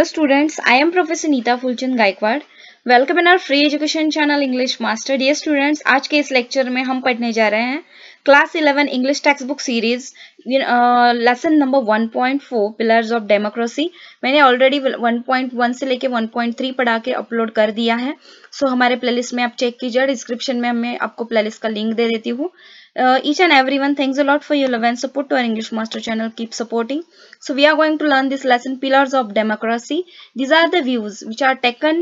Hello students, I am Professor Neeta Fulchand Gaikwad. Welcome in our free education channel English master dear students आज के इस lecture में हम पढ़ने जा रहे हैं class 11 English textbook series lesson number 1.4 pillars of democracy मैंने ऑलरेडी 1.1 से लेके 1.3 पढ़ा के अपलोड कर दिया है सो so, हमारे प्लेलिस्ट में आप चेक कीजिए डिस्क्रिप्शन में मैं आपको प्लेलिस्ट का लिंक दे देती हूँ uh, each and everyone thanks a lot for your love and support to our english master channel keep supporting so we are going to learn this lesson pillars of democracy these are the views which are taken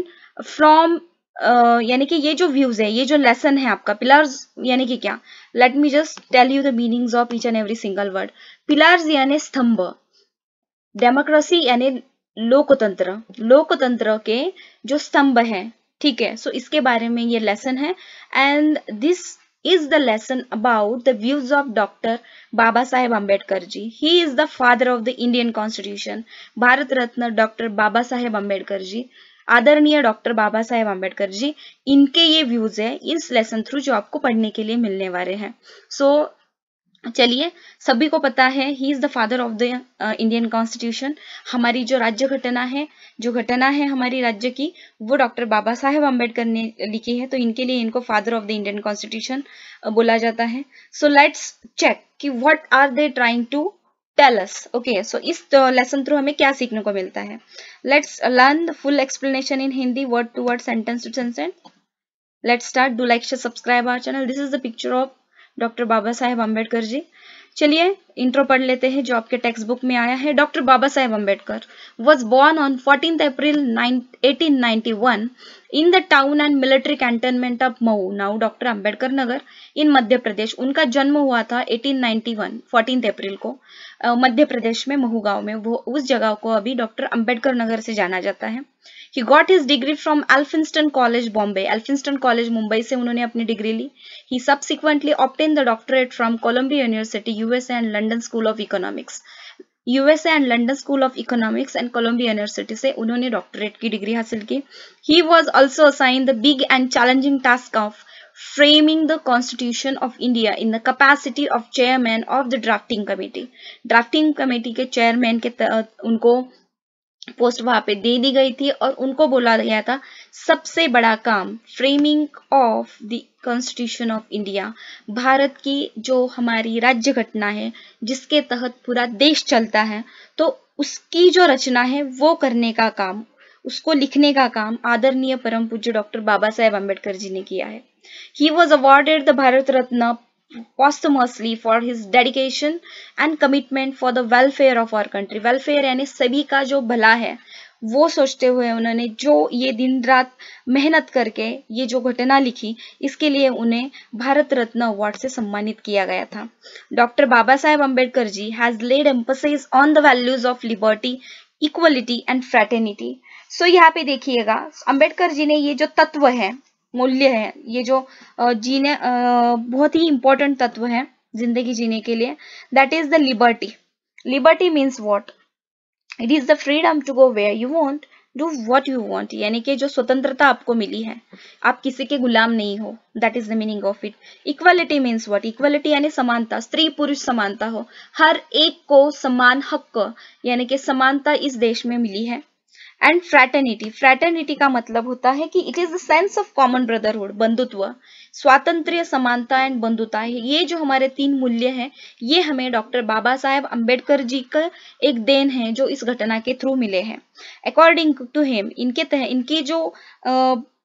from Uh, यानी कि ये जो views है ये जो lesson है आपका pillars यानी कि क्या let me just tell you the meanings of each and every single word pillars यानी स्तंभ डेमोक्रेसी यानी लोकतंत्र लोकतंत्र के जो स्तंभ है ठीक है सो so इसके बारे में ये लेसन है and this is the lesson about the views of Dr. Baba saheb Ambedkar ji. He is the father of the Indian Constitution, Bharat Ratna Dr. Baba saheb Ambedkar ji. आदरणीय doctor Baba Saheb Ambedkar ji इनके ये views है इस lesson through जो आपको पढ़ने के लिए मिलने वाले हैं सो so, चलिए सभी को पता है he is the father of the Indian constitution हमारी जो राज्य घटना है जो घटना है हमारी राज्य की वो डॉक्टर बाबा साहेब अम्बेडकर ने लिखी है तो इनके लिए इनको father of the Indian constitution बोला जाता है सो लेट्स चेक कि what are they trying to tells okay so इस लेसन uh, थ्रू हमें क्या सीखने को मिलता है let's learn the full explanation in Hindi word to word sentence to sentence let's start do like share subscribe our channel this is the picture doctor Baba Saheb Ambedkar ji चलिए intro पढ़ लेते हैं जो आपके टेक्स्ट बुक में आया है doctor Baba Saheb Ambedkar was born on fourteen April eighteen in the town and military cantonment of Mhow now doctor Ambedkar Nagar in Madhya Pradesh उनका जन्म हुआ था 1891 14 अप्रैल को मध्य प्रदेश में महू गांव में वो उस जगह को अभी डॉक्टर अम्बेडकर नगर से जाना जाता है he got his degree from Elphinstone College Bombay Elphinstone College Mumbai से उन्होंने अपनी डिग्री ली he subsequently obtain the doctorate from Columbia University USA and London School of Economics USA and London School of Economics and Columbia University से उन्होंने doctorate की degree हासिल की he was also assign the big and challenging task of framing the constitution of india in the capacity of chairman of the drafting committee drafting committee के chairman के तहत उनको post वहां पे दे दी गई थी और उनको बोला गया था सबसे बड़ा काम framing of the constitution of India Bharat की जो हमारी राज्य घटना है जिसके तहत पूरा देश चलता है तो उसकी जो रचना है वो करने का काम उसको लिखने का काम आदरणीय परम पूज्य डॉक्टर बाबा साहेब अम्बेडकर जी ने किया है he was awarded the Bharat Ratna posthumously for his dedication and commitment for the welfare of our country welfare यानी सभी का जो भला है वो सोचते हुए उन्होंने जो ये दिन रात मेहनत करके ये जो घटना लिखी इसके लिए उन्हें भारत रत्न अवार्ड से सम्मानित किया गया था doctor Baba Saheb Ambedkar ji has laid emphasise on the values of liberty equality and fraternity so यहाँ पे देखिएगा अम्बेडकर जी ने ये जो तत्व है मूल्य है ये जो जीने बहुत ही इंपॉर्टेंट तत्व है जिंदगी जीने के लिए that is the liberty liberty means what it is the freedom to go way you want do what you want यानी कि जो स्वतंत्रता आपको मिली है आप किसी के गुलाम नहीं हो that is the meaning of it equality means what equality यानी समानता स्त्री पुरुष समानता हो हर एक को समान हक यानी कि समानता इस देश में मिली है एंड फ्रैटर्निटी फ्रैटर्निटी का मतलब होता है कि it is the sense of common brotherhood बंधुत्व स्वातंत्र समानता एंड बंधुता ये जो हमारे तीन मूल्य हैं ये हमें डॉक्टर बाबा साहेब अम्बेडकर जी का एक देन है जो इस घटना के थ्रू मिले हैं अकॉर्डिंग टू हेम इनके तह इनके जो आ,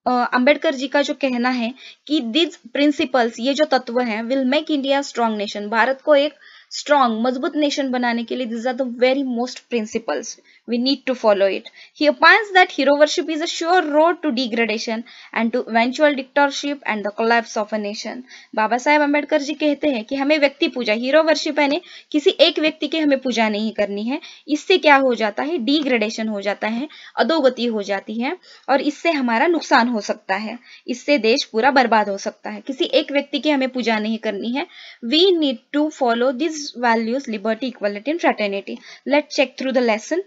अंबेडकर जी का जो कहना है कि दिज प्रिंसिपल्स ये जो तत्व हैं will make India strong nation Bharat को एक स्ट्रांग मजबूत नेशन बनाने के लिए these are the very most principles We need to follow it. He opines that hero worship is a sure road to degradation and to eventual dictatorship and the collapse of a nation. Baba Saheb Ambedkar ji कहते हैं कि हमें व्यक्ति पूजा hero worship यानी kisi ek vyakti ki hame puja nahi karni hai isse kya ho jata hai degradation ho jata hai adogati ho jati hai aur isse hamara nuksan ho sakta hai isse desh pura barbad ho sakta hai kisi ek vyakti ki hame puja nahi karni hai we need to follow these values liberty equality and fraternity let's check through the lesson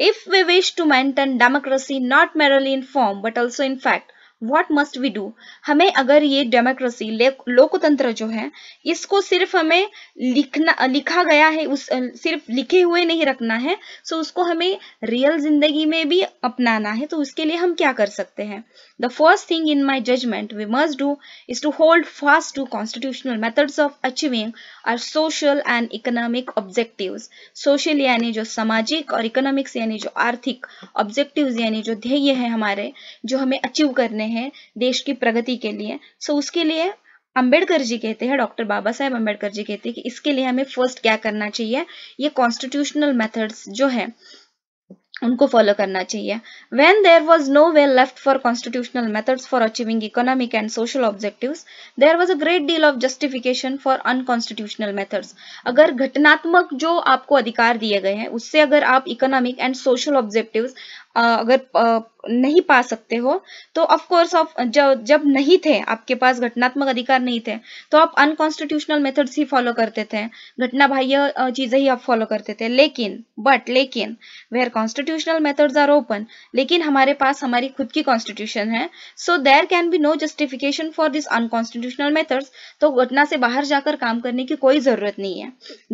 If we wish to maintain democracy not merely in form but also in fact, what must we do हमें अगर ये democracy लोकतंत्र जो है इसको सिर्फ हमें लिखना लिखा गया है उस सिर्फ लिखे हुए नहीं रखना है सो so उसको हमें रियल जिंदगी में भी अपनाना है तो उसके लिए हम क्या कर सकते हैं the first thing in my judgment we must do is to hold fast to constitutional methods of achieving our social and economic objective social यानी जो सामाजिक और इकोनॉमिक्स यानी जो आर्थिक ऑब्जेक्टिव यानी जो ध्येय है हमारे जो हमें अचीव करने हैं देश की प्रगति के लिए सो उसके लिए अंबेडकर जी कहते हैं डॉक्टर बाबा साहेब अम्बेडकर जी कहते हैं कि इसके लिए हमें फर्स्ट क्या करना चाहिए ये कॉन्स्टिट्यूशनल मेथड्स जो है उनको फॉलो करना चाहिए when there was no way left for constitutional method for achieving economic and social objective there was a great deal of justification for unconstitutional methods अगर घटनात्मक जो आपको अधिकार दिए गए हैं उससे अगर आप इकोनॉमिक एंड सोशल ऑब्जेक्टिव अगर नहीं पा सकते हो तो ऑफकोर्स ऑफ जब जब नहीं थे आपके पास घटनात्मक अधिकार नहीं थे तो आप अनकॉन्स्टिट्यूशनल मेथड्स ही फॉलो करते थे घटना बाह्य चीजें ही आप फॉलो करते थे लेकिन बट लेकिन where constitutional methods are open लेकिन हमारे पास हमारी खुद की कॉन्स्टिट्यूशन है so there can be no justification for this unconstitutional methods तो घटना से बाहर जाकर काम करने की कोई जरूरत नहीं है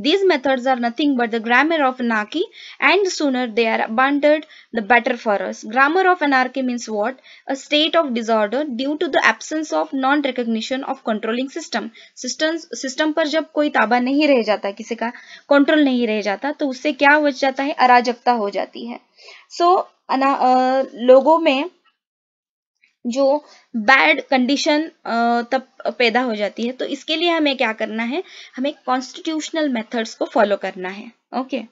these methods are nothing but the grammar of नाकी and sooner they are abandoned the better for us grammar of anarchy means what? A state of disorder due to the absence of non recognition of controlling system. systems System par jab koi taba nahi reh jata kisi ka control nahi reh jata to usse kya ho jata hai arajakta ho jati hai so ana uh, logo mein जो bad condition तब पैदा हो जाती है तो इसके लिए हमें क्या करना है हमें कॉन्स्टिट्यूशनल मेथड्स को फॉलो करना है okay okay?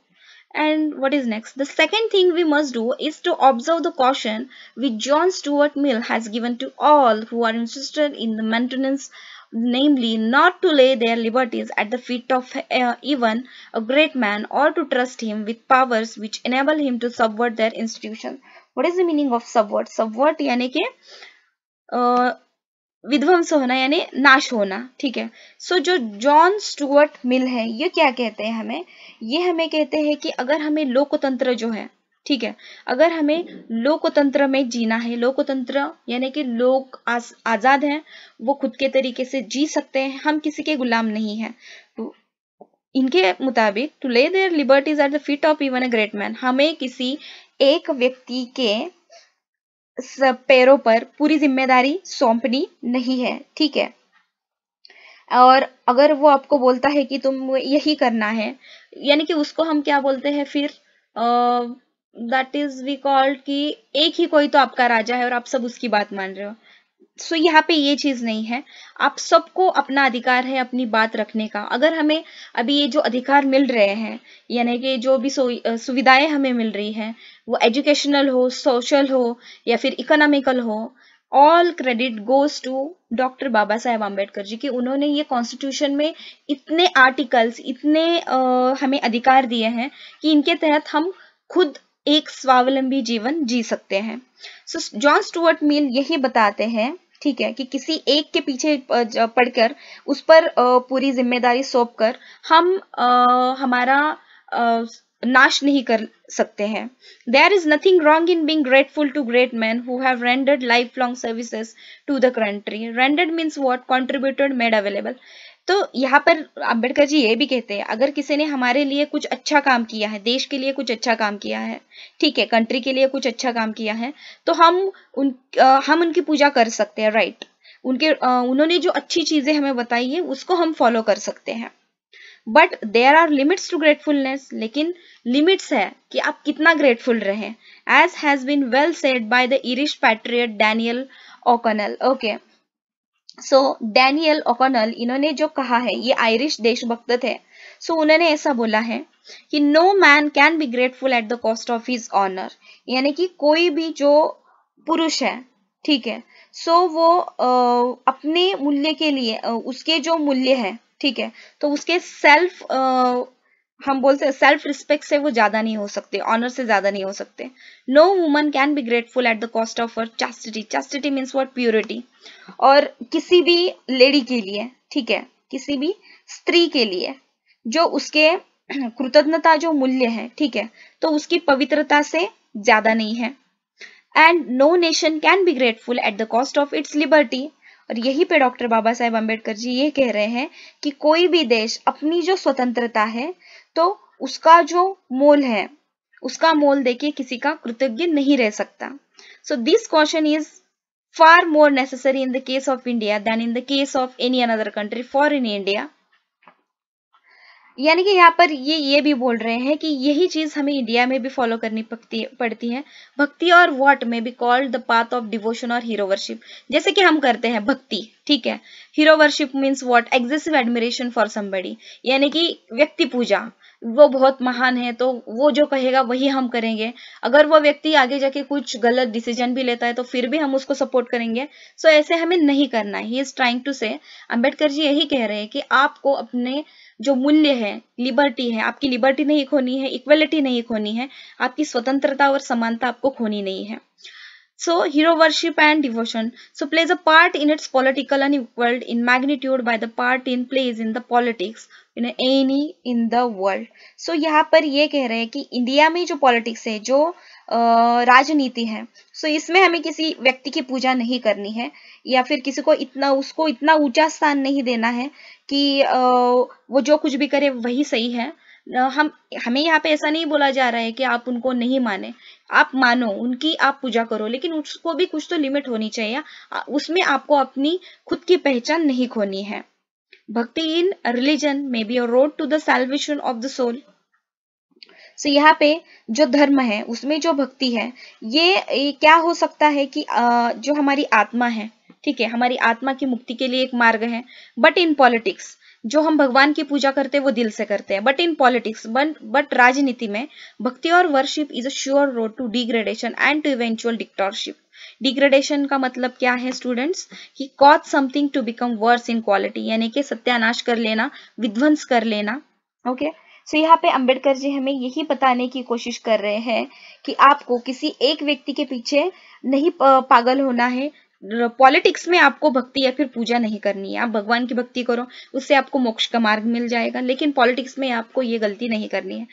and what is next the second thing we must do is to observe the caution which john stuart mill has given to all who are interested in the maintenance namely not to lay their liberties at the feet of uh, even a great man or to trust him with powers which enable him to subvert their institution what is the meaning of subvert subvert yani ke uh, विध्वंस होना यानी नाश होना ठीक है so so, जो John Stuart Mill है ये क्या कहते हैं हमें ये हमें कहते हैं कि अगर हमें लोकतंत्र जो है ठीक है अगर हमें लोकतंत्र में जीना है लोकतंत्र यानी कि लोग आज, आजाद हैं वो खुद के तरीके से जी सकते हैं हम किसी के गुलाम नहीं है तो इनके मुताबिक to lay their liberties at the feet of even a great man हमें किसी एक व्यक्ति के पैरों पर पूरी जिम्मेदारी सौंपनी नहीं है ठीक है और अगर वो आपको बोलता है कि तुम यही करना है यानी कि उसको हम क्या बोलते हैं फिर दैट इज वी कॉल्ड कि एक ही कोई तो आपका राजा है और आप सब उसकी बात मान रहे हो सो so, यहाँ पे ये चीज नहीं है आप सबको अपना अधिकार है अपनी बात रखने का अगर हमें अभी ये जो अधिकार मिल रहे हैं यानी कि जो भी सुविधाएं हमें मिल रही हैं वो एजुकेशनल हो सोशल हो या फिर इकोनॉमिकल हो all credit goes to doctor Baba Saheb Ambedkar ji कि उन्होंने ये कॉन्स्टिट्यूशन में इतने आर्टिकल्स इतने आ, हमें अधिकार दिए हैं कि इनके तहत हम खुद एक स्वावलंबी जीवन जी सकते हैं सो जॉन स्टुअर्ट मिल यही बताते हैं ठीक है कि किसी एक के पीछे पढ़कर उस पर पूरी जिम्मेदारी सौंप कर हम आ, हमारा आ, नाश नहीं कर सकते हैं there is nothing wrong in being grateful to great man who have rendered life long services to the country rendered means what contributed made available तो यहाँ पर अंबेडकर जी ये भी कहते हैं अगर किसी ने हमारे लिए कुछ अच्छा काम किया है देश के लिए कुछ अच्छा काम किया है ठीक है कंट्री के लिए कुछ अच्छा काम किया है तो हम उन आ, हम उनकी पूजा कर सकते हैं राइट उनके आ, उन्होंने जो अच्छी चीजें हमें बताई है उसको हम फॉलो कर सकते हैं but there are limits to gratefulness लेकिन लिमिट्स है कि आप कितना ग्रेटफुल रहे as has been well said by the Irish patriot Daniel O'Connell okay okay. So Daniel O'Connell इन्होंने जो कहा है ये आयरिश देशभक्त थे सो so, उन्होंने ऐसा बोला है कि no man can be grateful at the cost of his honour यानी कि कोई भी जो पुरुष है ठीक है सो so, वो आ, अपने मूल्य के लिए आ, उसके जो मूल्य है ठीक है तो उसके सेल्फ हम बोलते हैं सेल्फ रिस्पेक्ट से वो ज्यादा नहीं हो सकते ऑनर से ज्यादा नहीं हो सकते no woman can be grateful at the cost of her chastity chastity means what purity और किसी भी लेडी के लिए ठीक है किसी भी स्त्री के लिए जो उसके कृतज्ञता जो मूल्य है ठीक है तो उसकी पवित्रता से ज्यादा नहीं है and no nation can be grateful at the cost of its liberty और यही पे डॉक्टर बाबा साहेब अम्बेडकर जी ये कह रहे हैं कि कोई भी देश अपनी जो स्वतंत्रता है तो उसका जो मोल है उसका मोल देके किसी का कृतज्ञ नहीं रह सकता so this question is far more necessary in the case of India than in the case of any another country for in India यानी कि यहाँ पर ये ये भी बोल रहे हैं कि यही चीज हमें इंडिया में भी फॉलो करनी पड़ती है भक्ति और what may be called the path of devotion और हीरो वर्शिप जैसे कि हम करते हैं भक्ति ठीक है hero worship means what excessive admiration for somebody यानी कि व्यक्ति पूजा वो बहुत महान है तो वो जो कहेगा वही हम करेंगे अगर वो व्यक्ति आगे जाके कुछ गलत डिसीजन भी लेता है तो फिर भी हम उसको सपोर्ट करेंगे सो so, ऐसे हमें नहीं करना ही इज ट्राइंग टू से अम्बेडकर जी यही कह रहे हैं कि आपको अपने जो मूल्य है लिबर्टी है आपकी लिबर्टी नहीं खोनी है इक्वलिटी नहीं खोनी है आपकी स्वतंत्रता और समानता आपको खोनी नहीं है So hero worship and devotion so plays a part in its political and world in magnitude by the part in plays in the politics in any in the world. So yahan par ye keh rahe हैं ki india mein jo politics hai jo राजनीति है so so, इसमें हमें किसी व्यक्ति की पूजा नहीं करनी है या फिर किसी को इतना उसको इतना ऊंचा स्थान नहीं देना है कि वो जो कुछ भी करे वही सही है हम हमें यहाँ पे ऐसा नहीं बोला जा रहा है कि आप उनको नहीं माने आप मानो उनकी आप पूजा करो लेकिन उसको भी कुछ तो लिमिट होनी चाहिए उसमें आपको अपनी खुद की पहचान नहीं खोनी है bhakti in religion may be a road to the salvation of the soul so यहाँ पे जो धर्म है उसमें जो भक्ति है ये क्या हो सकता है कि जो हमारी आत्मा है ठीक है हमारी आत्मा की मुक्ति के लिए एक मार्ग है बट इन पॉलिटिक्स जो हम भगवान की पूजा करते हैं वो दिल से करते हैं बट इन पॉलिटिक्स बट राजनीति में भक्ति और worship is a sure road to degradation and to eventual dictatorship degradation का मतलब क्या है स्टूडेंट्स कि cause something to become worse in quality यानी कि सत्यानाश कर लेना विध्वंस कर लेना ओके okay? सो so, यहाँ पे अंबेडकर जी हमें यही बताने की कोशिश कर रहे हैं कि आपको किसी एक व्यक्ति के पीछे नहीं पागल होना है पॉलिटिक्स में आपको भक्ति या फिर पूजा नहीं करनी है आप भगवान की भक्ति करो उससे आपको मोक्ष का मार्ग मिल जाएगा लेकिन पॉलिटिक्स में आपको ये गलती नहीं करनी है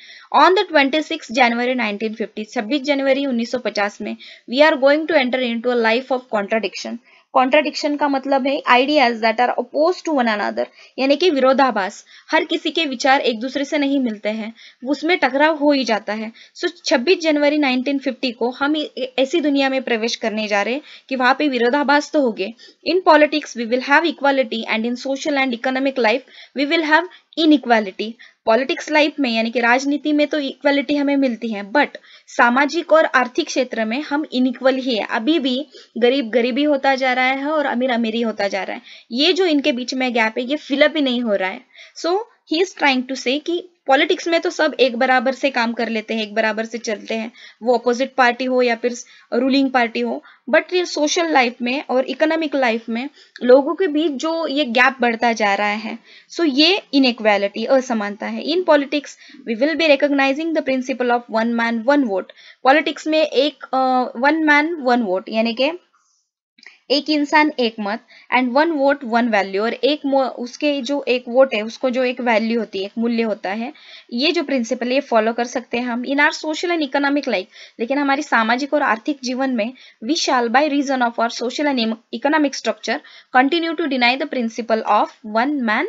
on the twenty six January nineteen fifty छब्बीस जनवरी 1950 में we are going to enter in to a life of contradiction contradiction का मतलब है ideas that are oppose to one another यानी कि विरोधाभास हर किसी के विचार एक दूसरे से नहीं मिलते हैं उसमें टकराव हो ही जाता है सो so, 26 जनवरी 1950 को हम ऐसी दुनिया में प्रवेश करने जा रहे हैं कि वहां पे विरोधाभास तो हो गए in politics we will have equality and in social and economic life we will have inequality politics life में यानी कि राजनीति में तो इक्वालिटी हमें मिलती है बट सामाजिक और आर्थिक क्षेत्र में हम इनइक्वल ही है अभी भी गरीब गरीबी होता जा रहा है और अमीर अमीरी होता जा रहा है ये जो इनके बीच में गैप है ये फिलअप ही नहीं हो रहा है so he is trying to say कि पॉलिटिक्स में तो सब एक बराबर से काम कर लेते हैं एक बराबर से चलते हैं वो अपोजिट पार्टी हो या फिर रूलिंग पार्टी हो बट ये सोशल लाइफ में और इकोनॉमिक लाइफ में लोगों के बीच जो ये गैप बढ़ता जा रहा है सो so ये इनक्वालिटी असमानता है in politics we will be recognizing the principle of one man one vote politics में एक वन मैन वन वोट यानी कि एक इंसान एक मत and one vote one value और एक उसके जो एक वोट है उसको जो एक वैल्यू होती है एक मूल्य होता है ये जो प्रिंसिपल ये फॉलो कर सकते हैं हम in our social and economic life लेकिन हमारी सामाजिक और आर्थिक जीवन में we shall by reason of our social and economic structure continue to deny the principle of one man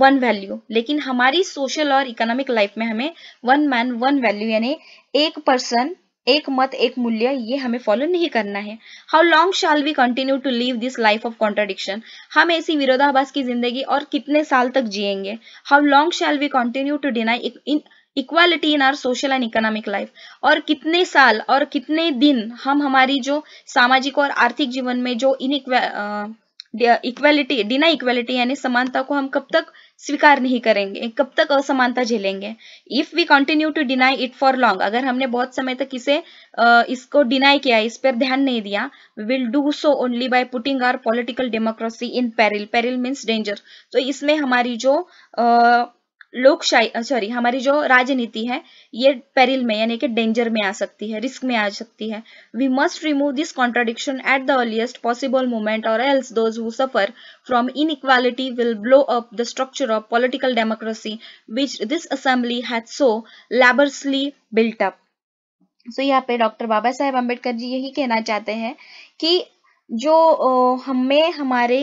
one value लेकिन हमारी सोशल और इकोनॉमिक लाइफ में हमें वन मैन वन वैल्यू यानी एक पर्सन एक मत एक मूल्य ये हमें फॉलो नहीं करना है how long shall we continue to live this life of contradiction हम ऐसी विरोधाभास की जिंदगी और कितने साल तक जिएंगे how long shall we continue to deny inequality in our social and economic life और कितने साल और कितने दिन हम हमारी जो सामाजिक और आर्थिक जीवन में जो इन इक्वालिटी डिना इक्वालिटी यानी समानता को हम कब तक स्वीकार नहीं करेंगे कब तक असमानता झेलेंगे if we continue to deny it for long अगर हमने बहुत समय तक इसे इसको डिनाई किया इस पर ध्यान नहीं दिया will do so only by putting our political democracy in peril peril means danger तो इसमें हमारी जो uh, लोकशाही सॉरी हमारी जो राजनीति है ये पेरिल में यानी कि डेंजर में आ सकती है रिस्क में आ सकती है we must remove this contradiction at the earliest possible moment or else those who suffer from inequality will blow up the structure of political democracy which this assembly hath so laboriously built up so यहाँ पे doctor Baba Saheb Ambedkar जी यही कहना चाहते हैं कि जो हमें हमारे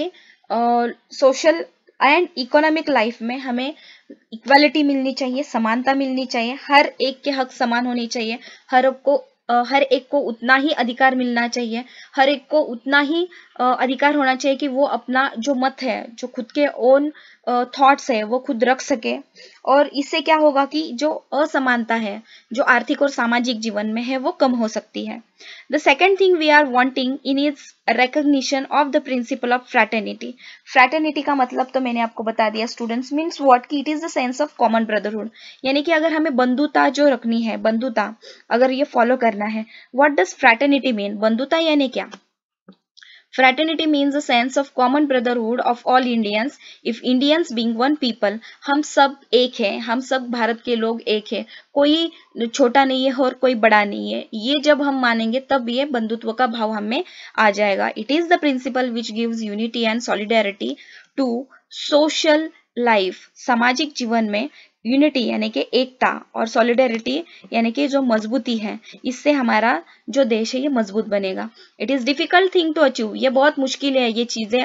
सोशल एंड इकोनॉमिक लाइफ में हमें इक्वालिटी मिलनी चाहिए समानता मिलनी चाहिए हर एक के हक समान होने चाहिए हर को हर एक को उतना ही अधिकार मिलना चाहिए हर एक को उतना ही अधिकार होना चाहिए कि वो अपना जो मत है जो खुद के ओन थॉट्स है वो खुद रख सके और इससे क्या होगा कि जो असमानता है जो आर्थिक और सामाजिक जीवन में है वो कम हो सकती है the second thing we are wanting in is recognition of the principle of fraternity fraternity का मतलब तो मैंने आपको बता दिया स्टूडेंट्स मीन्स वॉट की it is the sense of common brotherhood यानी कि अगर हमें बंधुता जो रखनी है बंधुता अगर ये फॉलो करना है वॉट डज फ्रैटर्निटी मीन बंधुता यानी क्या Fraternity means a sense of common brotherhood of all Indians. If Indians being one people, हम सब एक हैं, हम सब भारत के लोग एक हैं, कोई छोटा नहीं है और कोई बड़ा नहीं है ये जब हम मानेंगे तब ये बंधुत्व का भाव हमें आ जाएगा it is the principle which gives unity and solidarity to social life सामाजिक जीवन में यूनिटी यानी कि एकता और सॉलिडरिटी यानी कि जो मजबूती है इससे हमारा जो देश है ये मजबूत बनेगा it is difficult thing to achieve ये बहुत मुश्किल है ये चीजें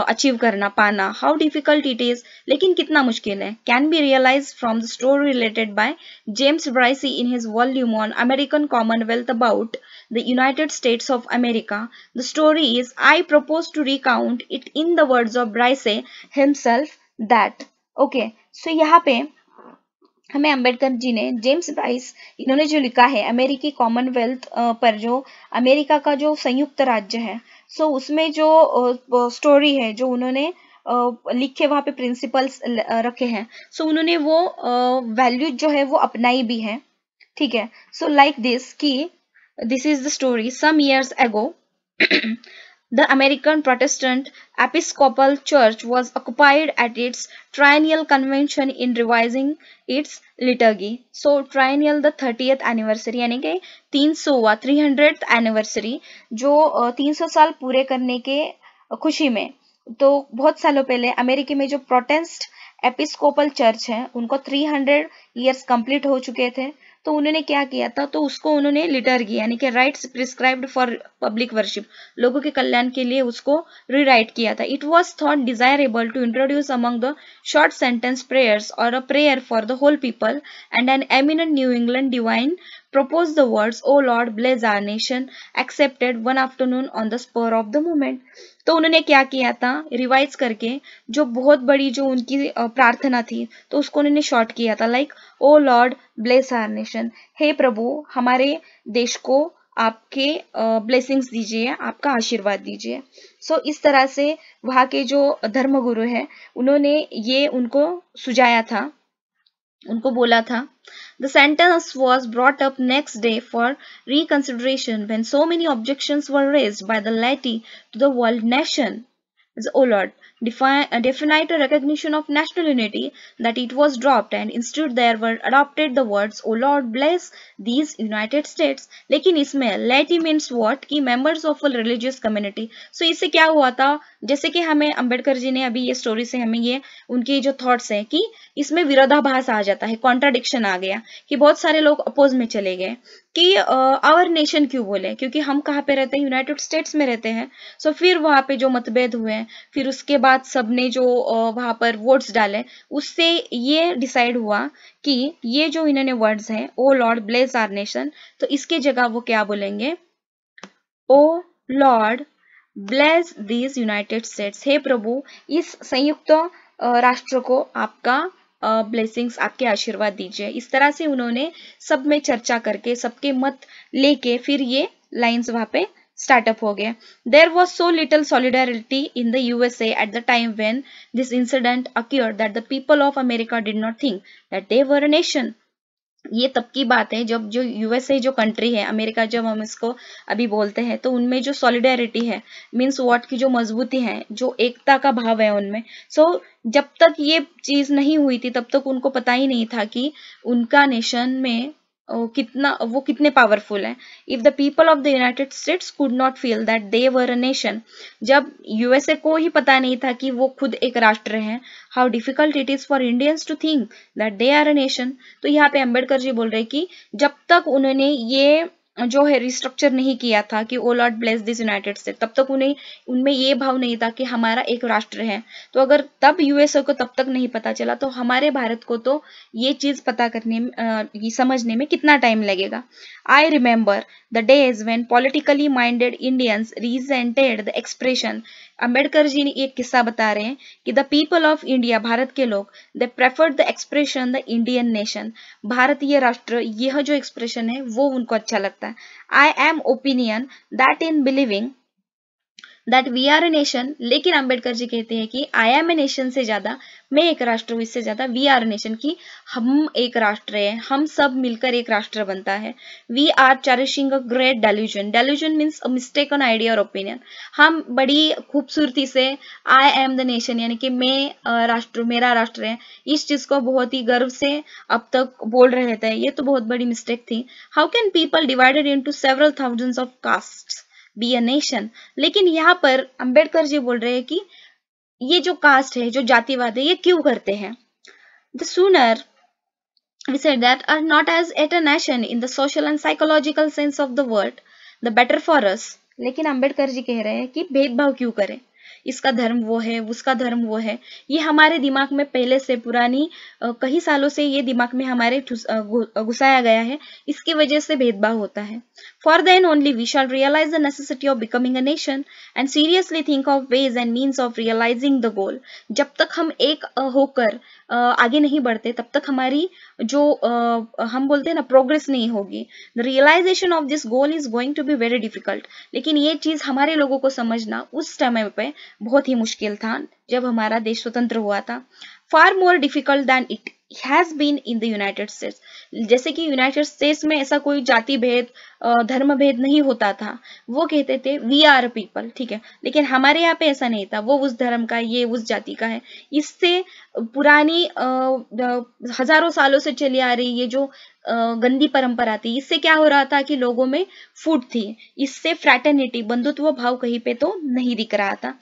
अचीव करना पाना हाउ डिफिकल्ट इट इज लेकिन कितना मुश्किल है can be realize from the story related by James Bryce in his volume on American Commonwealth about the United States of America the story is I propose to recount it in the words of Bryce himself that okay so यहाँ पे हमें अंबेडकर जी ने James Bryce इन्होंने जो लिखा है अमेरिकी Commonwealth पर जो अमेरिका का जो संयुक्त राज्य है सो उसमें जो स्टोरी है जो उन्होंने लिखे वहाँ पे प्रिंसिपल्स रखे हैं सो उन्होंने वो वैल्यू जो है वो अपनाई भी है ठीक है सो लाइक दिस की this is the story some years ago The American Protestant Episcopal Church was occupied at its triennial convention in revising its liturgy. So triennial the 30th anniversary yani ke 300वां 300th anniversary जो 300 saal pure karne ke khushi mein to bahut saalon pehle america mein jo protestant episcopal church hai unko 300 years complete ho chuke the तो उन्होंने क्या किया था तो उसको उन्होंने लिटर्गी यानी कि rites prescribed for public worship लोगों के कल्याण के लिए उसको रिराइट किया था it was thought desirable to introduce among the short sentence prayers और a prayer for the whole people and an eminent New England divine proposed the words, O Lord, bless our nation, accepted one afternoon on the spur of the moment. तो उन्होंने क्या किया था revise करके जो बहुत बड़ी जो उनकी प्रार्थना थी तो उसको उन्होंने शॉर्ट किया था like O Lord bless our nation हे प्रभु हमारे देश को आपके ब्लेसिंग्स दीजिए आपका आशीर्वाद दीजिए सो so, इस तरह से वहाँ के जो धर्मगुरु हैं उन्होंने ये उनको सुझाया था उनको बोला था The sentence was brought up next day for reconsideration when so many objections were raised by the laity to the world nation. Oh Lord, defi uh, definite recognition of national unity that it was dropped and instead there were adopted the words O Lord bless these United States लेकिन इसमें laity means what कि members of a religious community so इससे क्या हुआ था जैसे कि हमें अंबेडकर जी ने अभी ये स्टोरी से हमें ये उनकी जो थॉट्स हैं कि इसमें विरोधाभास आ जाता है कॉन्ट्राडिक्शन आ गया कि बहुत सारे लोग अपोज में चले गए कि आवर uh, नेशन क्यों बोले क्योंकि हम कहाँ पे रहते हैं यूनाइटेड स्टेट्स में रहते हैं सो so, फिर वहाँ पे जो मतभेद हुए फिर उसके बाद सबने जो वहां पर वर्ड्स डाले उससे ये डिसाइड हुआ कि ये जो इन्होंने वर्ड्स हैं O Lord bless our nation तो इसके जगह वो क्या बोलेंगे O Lord bless this United States हे प्रभु इस संयुक्त राष्ट्र को आपका ब्लेसिंग्स आपके आशीर्वाद दीजिए इस तरह से उन्होंने सब में चर्चा करके सबके मत लेके फिर ये लाइन्स वहां पे स्टार्टअप हो गए there was so little solidarity in the US at the time when this incident occur that the people of America did not think that they were nation ये तब की बात है जब जो यूएसए जो कंट्री है अमेरिका जब हम इसको अभी बोलते हैं तो उनमें जो सॉलिडेरिटी है मीन्स व्हाट की जो मजबूती है जो एकता का भाव है उनमें सो so, जब तक ये चीज नहीं हुई थी तब तक उनको पता ही नहीं था कि उनका नेशन में कितना वो कितने पावरफुल हैं if the people of the United States could not feel that they were a nation जब यूएसए को ही पता नहीं था कि वो खुद एक राष्ट्र हैं how difficult it is for Indians to think that they are a nation तो यहाँ पे अम्बेडकर जी बोल रहे कि जब तक उन्होंने ये जो है रिस्ट्रक्चर नहीं किया था कि O Lord bless this United State तब तक उन्हें उनमें ये भाव नहीं था कि हमारा एक राष्ट्र है तो अगर तब यूएसए को तब तक नहीं पता चला तो हमारे भारत को तो ये चीज पता करने में समझने में कितना टाइम लगेगा I remember the day is when politically minded Indians resented the expression Ambedkar ji ने एक किस्सा बता रहे हैं कि the people of India Bharat के लोग the preferred the expression the Indian nation भारतीय राष्ट्र यह जो एक्सप्रेशन है वो उनको अच्छा लगता I am opinion that in believing that we are a nation लेकिन अम्बेडकर जी कहते हैं कि आई एम ए नेशन से ज्यादा मैं एक राष्ट्र हूँ इससे ज्यादा वी आर ए नेशन की हम एक राष्ट्र है हम सब मिलकर एक राष्ट्र बनता है we are cherishing a great delusion delusion means mistake on idea और ओपिनियन हम बड़ी खूबसूरती से आई एम द नेशन यानी कि मैं राष्ट्र मेरा राष्ट्र है इस चीज को बहुत ही गर्व से अब तक बोल रहे थे ये तो बहुत बड़ी मिस्टेक थी how can people divided into several thousand of castes be a nation लेकिन यहाँ पर अंबेडकर जी बोल रहे हैं कि ये जो कास्ट है जो जातिवाद है ये क्यों करते हैं the sooner we said that are not as yet a nation in the social and psychological sense of the world the better for us लेकिन अंबेडकर जी कह रहे हैं कि भेदभाव क्यों करें इसका धर्म वो है उसका धर्म वो है ये हमारे दिमाग में पहले से पुरानी कई सालों से ये दिमाग में हमारे घुसाया गया है इसकी वजह से भेदभाव होता है for then only we shall realize the necessity of becoming a nation and seriously think of ways and means of realizing the goal जब तक हम एक होकर आगे नहीं बढ़ते तब तक हमारी जो हम बोलते हैं ना प्रोग्रेस नहीं होगी the realization of this goal is going to be very difficult लेकिन ये चीज हमारे लोगों को समझना उस समय पे बहुत ही मुश्किल था जब हमारा देश स्वतंत्र हुआ था far more difficult than it has been in the United States जैसे कि यूनाइटेड स्टेट्स में ऐसा कोई जाति भेद धर्म भेद नहीं होता था वो कहते थे वी आर पीपल ठीक है लेकिन हमारे यहाँ पे ऐसा नहीं था वो उस धर्म का ये उस जाति का है इससे पुरानी हजारों सालों से चली आ रही ये जो गंदी परंपरा थी इससे क्या हो रहा था कि लोगों में फूट थी इससे फ्रैटर्निटी बंधुत्व भाव कहीं पे तो नहीं दिख रहा था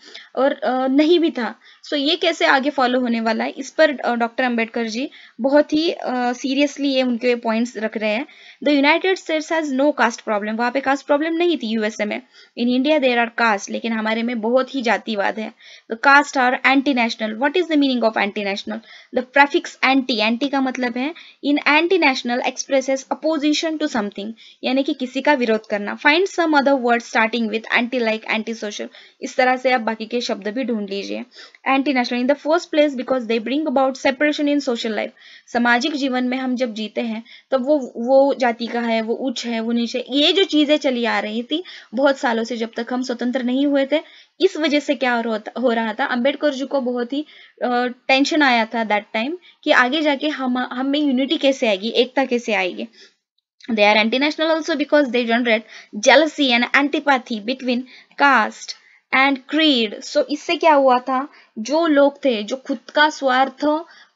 और नहीं भी था सो ये कैसे आगे फॉलो होने वाला है इस पर डॉक्टर अंबेडकर जी बहुत ही सीरियसली ये उनके पॉइंट्स रख रहे हैं the United States has no caste problem वहां पे कास्ट प्रॉब्लम नहीं थी यूएसए में in India there are caste लेकिन हमारे में बहुत ही जातिवाद है the caste are anti national what is the meaning of anti national the prefix anti anti का मतलब है in anti national expresses opposition to something यानी कि किसी का विरोध करना find some other word starting with anti like anti social इस तरह से आप बाकी के शब्द भी ढूंढ लीजिए anti national in the first place because they bring about separation in social life सामाजिक जीवन में हम जब जीते हैं तब वो वो जाति का है वो उच्च है वो नीच पीछे ये जो चीजें चली आ रही थी बहुत सालों से जब तक हम स्वतंत्र नहीं हुए थे इस वजह से क्या हो रहा था अंबेडकर जी को बहुत ही टेंशन आया था दैट टाइम कि आगे जाके हम हम में यूनिटी कैसे आएगी एकता कैसे आएगी they are anti national also because they generate jealousy and antipathy between caste and creed so इससे क्या हुआ था जो लोग थे जो खुद का स्वार्थ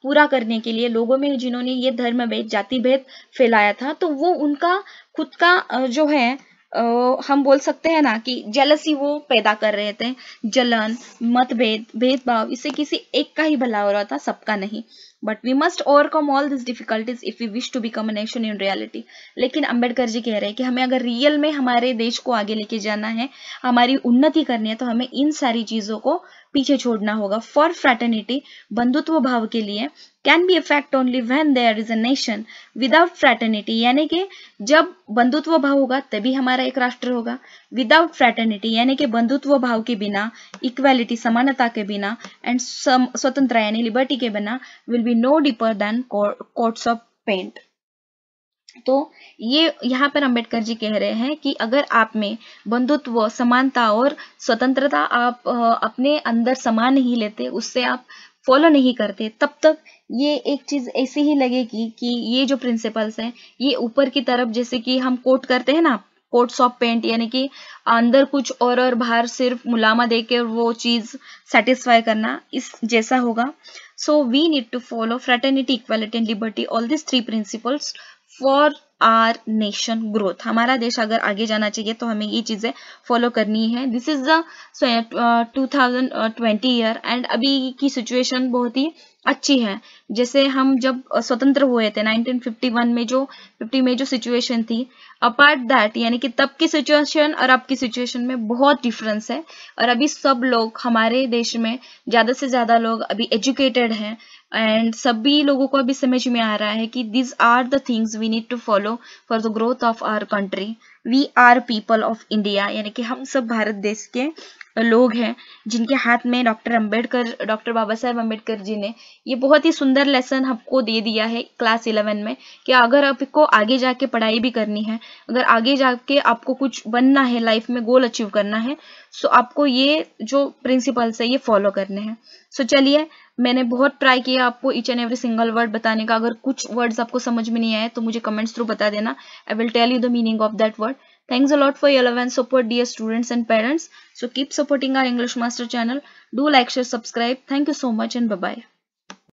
पूरा करने के लिए लोगों में जिन्होंने ये धर्म भेद जाति भेद फैलाया था तो वो उनका खुद का जो है हम बोल सकते हैं ना कि जलसी वो पैदा कर रहे थे जलन मतभेद भेदभाव इससे किसी एक का ही भला हो रहा था सबका नहीं but we must overcome all this difficulties if you wish to become nation in reality लेकिन अंबेडकर जी कह रहे हैं कि हमें अगर रियल में हमारे देश को आगे लेके जाना है हमारी उन्नति करनी है तो हमें इन सारी चीज़ों को पीछे छोड़ना होगा फॉर फ्रैटर्निटी बंधुत्व भाव के लिए can be effect only when there is a nation without fraternity यानी कि जब बंधुत्व भाव होगा तभी हमारा एक राष्ट्र होगा विदाउट फ्रैटर्निटी यानी कि बंधुत्व भाव के बिना इक्वेलिटी समानता के बिना एंड स्वतंत्र यानी लिबर्टी के बिना will be no deeper than coats of paint तो ये यहाँ पर अंबेडकर जी कह रहे हैं कि अगर आप में बंधुत्व समानता और स्वतंत्रता आप अपने अंदर समान नहीं लेते उससे आप फॉलो नहीं करते तब तक ये एक चीज ऐसी ही लगेगी कि ये जो प्रिंसिपल्स हैं ये ऊपर की तरफ जैसे कि हम कोट करते हैं ना कोट्स ऑफ पेंट यानी कि अंदर कुछ और और बाहर सिर्फ मुलामा देकर वो चीज सेटिस्फाई करना इस जैसा होगा so we need to follow fraternity equality and liberty all this three principles for our nation growth हमारा देश अगर आगे जाना चाहिए तो हमें ये चीज़ें फॉलो करनी है this is the two thousand twenty year and अभी की सिचुएशन बहुत ही अच्छी है जैसे हम जब uh, स्वतंत्र हुए थे 1951 में जो 50 में जो सिचुएशन थी अपार्ट दैट यानी कि तब की सिचुएशन और अब की सिचुएशन में बहुत डिफरेंस है और अभी सब लोग हमारे देश में ज़्यादा से ज़्यादा लोग अभी एजुकेटेड हैं एंड सभी लोगों को अभी समझ में आ रहा है कि these are the things we need to follow follow for the growth of our country we are people of India यानी कि हम सब भारत देश के लोग हैं जिनके हाथ में डॉक्टर अंबेडकर डॉक्टर बाबा साहेब अम्बेडकर जी ने ये बहुत ही सुंदर लेसन हमको दे दिया है क्लास इलेवन में कि अगर आपको आगे जाके पढ़ाई भी करनी है अगर आगे जाके आपको कुछ बनना है लाइफ में गोल अचीव करना है सो तो आपको ये जो प्रिंसिपल्स है ये फॉलो करने हैं सो चलिए मैंने बहुत ट्राई किया आपको each and every single word बताने का अगर कुछ वर्ड्स आपको समझ में नहीं आए तो मुझे कमेंट्स थ्रू बता देना I will tell you the meaning of that word thanks a for your love and support dear students and parents so keep supporting our English master channel do like share subscribe thank you so much and bye